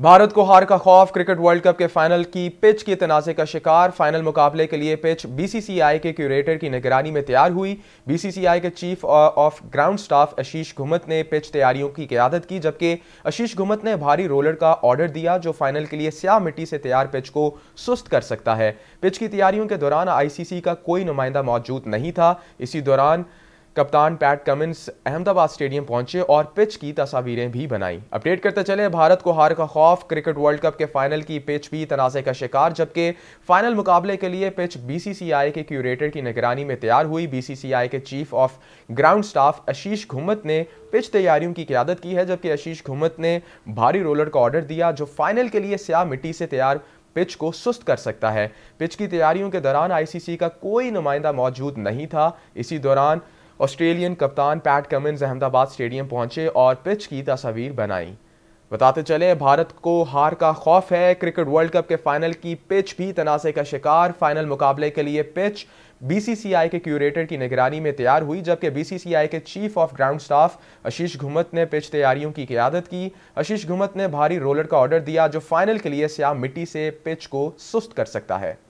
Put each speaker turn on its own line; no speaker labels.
भारत को हार का खौफ क्रिकेट वर्ल्ड कप के फाइनल की पिच के तनाजे का शिकार फाइनल मुकाबले के लिए पिच बीसीसीआई के क्यूरेटर की निगरानी में तैयार हुई बीसीसीआई के chief of ground staff Ashish Ghumat ने पिच तैयारियों की क्यादत की जबकि आशीष घुमत ने भारी रोलर का ऑर्डर दिया जो फाइनल के लिए स्याह मिट्टी से तैयार पिच को सुस्त कर सकता है पिच की तैयारियों के दौरान आईसीसी का कोई नुमाइंदा मौजूद नहीं था इसी दौरान कप्तान पैट कमिंस अहमदाबाद स्टेडियम पहुंचे और पिच की तस्वीरें भी बनाई अपडेट करते चले भारत को हार का खौफ क्रिकेट वर्ल्ड कप के फाइनल की पिच भी तनाज़े का शिकार जबकि फाइनल मुकाबले के लिए पिच बीसीसीआई के क्यूरेटर की निगरानी में तैयार हुई बीसीसीआई के chief of ground staff Ashish Ghumat ने पिच तैयारियों की क्यादत की है जबकि आशीष घुमत ने भारी रोलर का ऑर्डर दिया जो फाइनल के लिए स्या मिट्टी से तैयार पिच को सुस्त कर सकता है पिच की तैयारियों के दौरान आईसीसी का कोई नुमाइंदा मौजूद नहीं था इसी दौरान ऑस्ट्रेलियन कप्तान पैट कमिंस अहमदाबाद स्टेडियम पहुंचे और पिच की तस्वीर बनाई बताते चले भारत को हार का खौफ है क्रिकेट वर्ल्ड कप के फाइनल की पिच भी तनासे का शिकार फाइनल मुकाबले के लिए पिच बीसीसीआई के क्यूरेटर की निगरानी में तैयार हुई जबकि बीसीसीआई के chief of ground staff Ashish Ghumat ने पिच तैयारियों की क्यादत की आशीष घुमत ने भारी रोलर का ऑर्डर दिया जो फाइनल के लिए स्याह मिट्टी से पिच को सुस्त कर सकता है